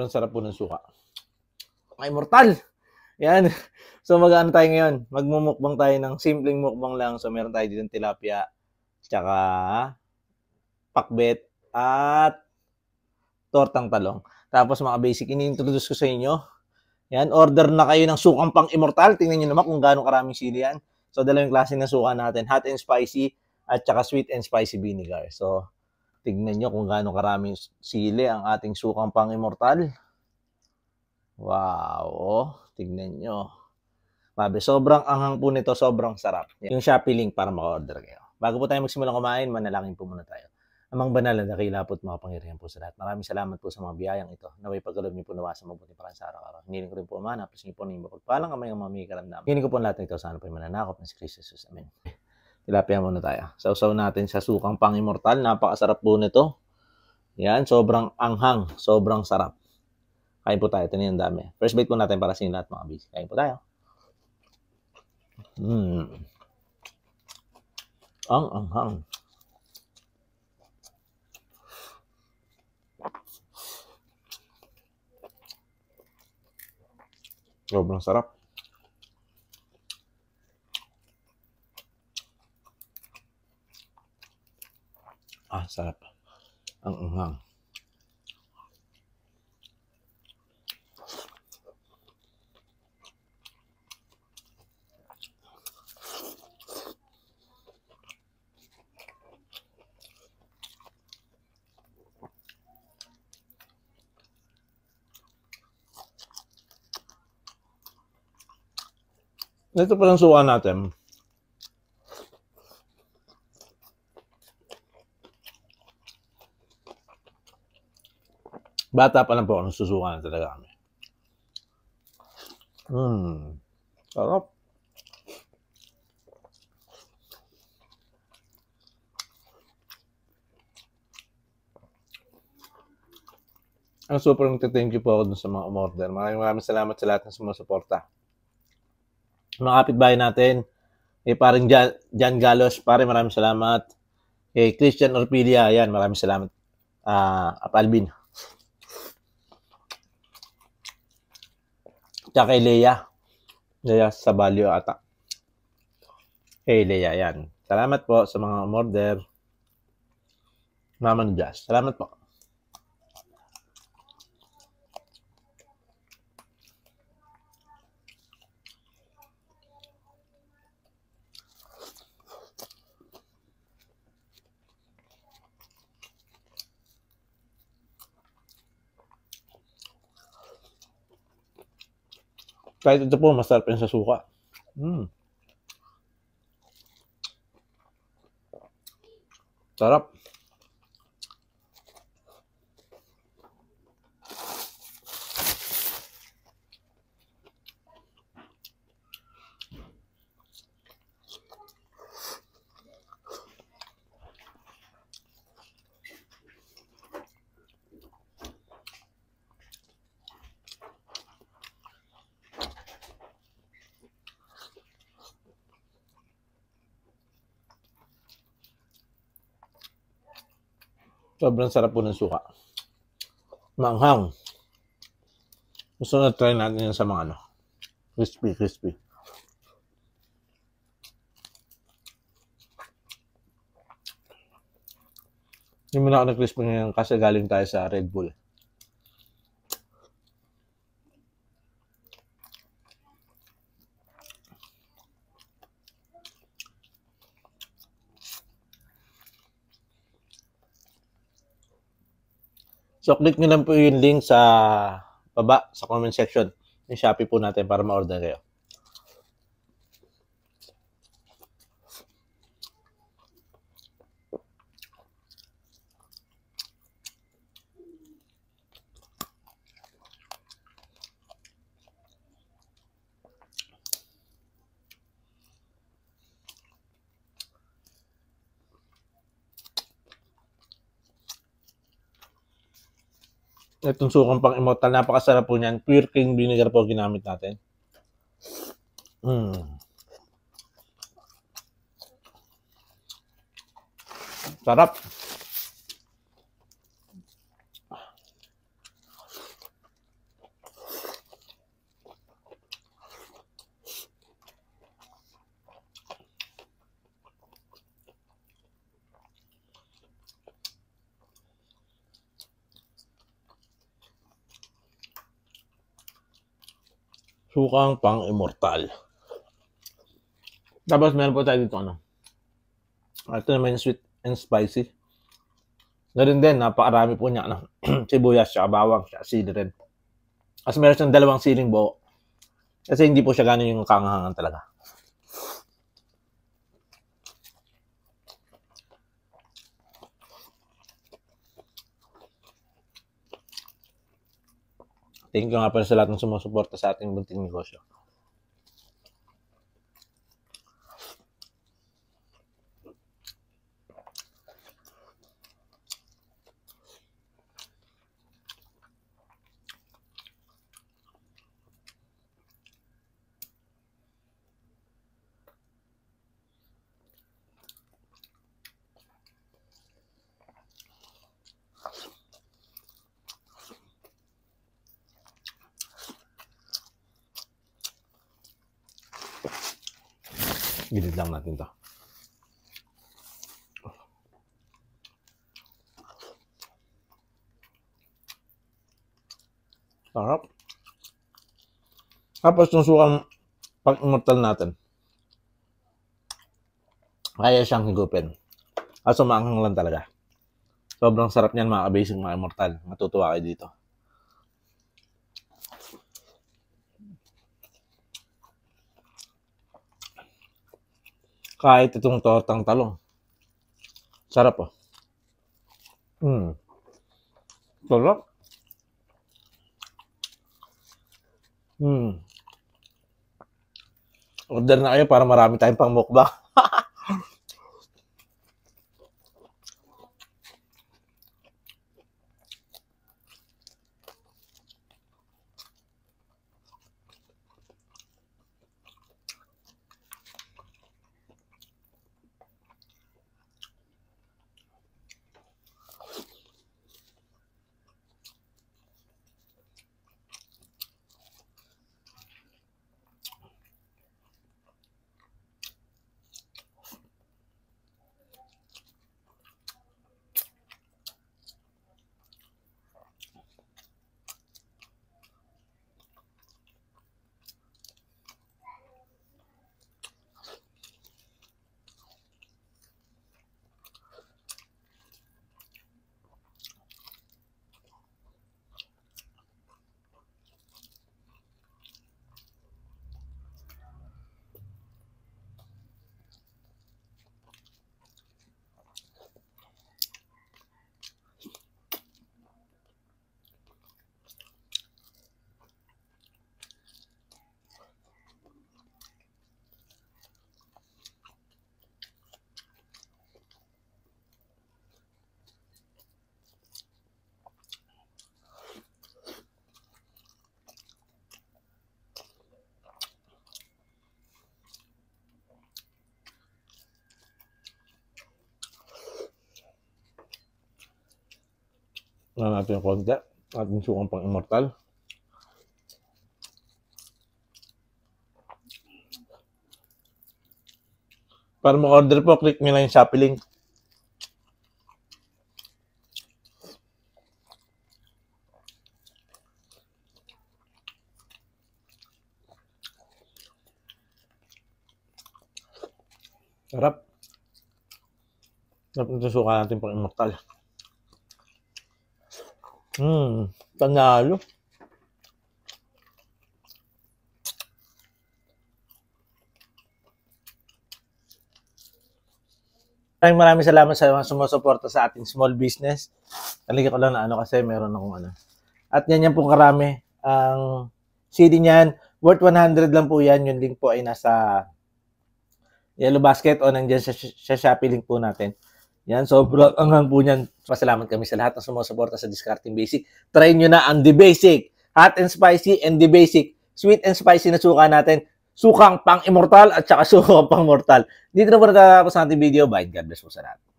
Pero ang sarap po ng suka. Ay, mortal! Yan. So, mag-ano tayo ngayon? Magmumukbang tayo ng simpleng mukbang lang. So, meron tayo dito ng tilapia, tsaka pakbet, at tortang talong. Tapos mga basic, ini-introduce ko sa inyo. Yan, order na kayo ng sukang pang immortal. Tingnan nyo naman kung gaano karaming sili yan. So, dalawang klase ng suka natin. Hot and spicy, at tsaka sweet and spicy vinegar. So, Tignan nyo kung gaano karaming sili ang ating sukang pang-immortal. Wow, oh, tignan nyo. Mabe, sobrang anghang po nito, sobrang sarap. Yung Shopee link para maka-order kayo. Bago po tayo magsimulang kumain, manalangin po muna tayo. Amang banal na dakila po at mga pangyarihan po sa lahat. Maraming salamat po sa mga biyayang ito. Naway pagkalob niyo po nawa sa mabuting parang sa araw-araw. Hiniling ko rin po, Ama, napos niyo po na yung mapagpalang ang mga may karamdaman. Hiniling ko po ang lahat nito sa ano po yung mananakop ng si Christ Jesus. Amen. Tilapia muna tayo. Sausaw natin sa sukang pang-immortal. Napakasarap po nito. Yan, sobrang anghang. Sobrang sarap. Kain po tayo. Ito na yung dami. First bite po natin para sa inyo lahat mga bis. Kain po tayo. Mm. Ang anghang. Sobrang sarap. Ah, sarap. Ang unghang. Ito palang suwa natin. Bata pa lang po, nung susuka na talaga kami. Mmm. Sarap. Ang super nagte-thank you po ako dun sa mga umorder. Maraming maraming salamat sa lahat ng sumusuporta. Mga kapitbahay natin, eh, parang Jan, Galos, pare maraming salamat. Eh, Christian Orpilia, yan, maraming salamat. Ah, uh, Apalbin, Tsaka kay Leia. Leia sa value ata. Hey, Leia, yan. Salamat po sa mga umorder. Mama Jazz. Salamat po. Kahit ito po, masarap yan sa suka. Mm. Sarap. Sobrang sarap po ng suka. Manghang. Gusto na try natin yan sa mga ano. Crispy, crispy. Hindi mo na ako na-crispy ngayon kasi galing tayo sa Red Bull. So, click nyo lang po yung link sa baba, sa comment section. Yung Shopee po natin para ma-order kayo. Itong sukang pang immortal, napakasarap po niyan. Pure cane vinegar po ginamit natin. Mm. Sarap. Sukang pang-immortal. Tapos meron po tayo dito ano. Ah, ito naman yung sweet and spicy. Na ano din, napakarami po niya. Ano, sibuyas, siya, bawang, siya, sili rin. As meron siyang dalawang siling buo. Kasi hindi po siya ganun yung kangahangan talaga. Thank you nga pala sa lahat ng sumusuporta sa ating bunting negosyo. Gilid lang natin to. Sarap. Tapos yung sukang pag-immortal natin. Kaya siyang higupin. At sumaanghang lang talaga. Sobrang sarap niyan mga kabasing mga immortal. Matutuwa kayo dito. kahit itong tortang talong. Sarap oh. Mm. Sarap. Mm. Order na kayo para marami tayong pang mukbang. na natin yung konti at yung sukang pang immortal para mag-order po click nyo lang yung Shopee link Sarap. Sarap na suka natin pang immortal. Hmm, panalo. Maraming maraming salamat sa mga sumusuporta sa ating small business. Talagay ko lang na ano kasi meron akong ano. At yan yan po karami. Ang CD niyan, worth 100 lang po yan. Yung link po ay nasa Yellow Basket o nandiyan sa, sa Shopee link po natin. Yan, sobrang anghang po niyan. Pasalamat kami sa lahat ng sumusuporta sa Discarding Basic. Try nyo na ang The Basic. Hot and spicy and The Basic. Sweet and spicy na suka natin. Sukang pang-immortal at saka sukang pang-mortal. Dito na po natatapos ang ating video. Bye. God bless po sa lahat.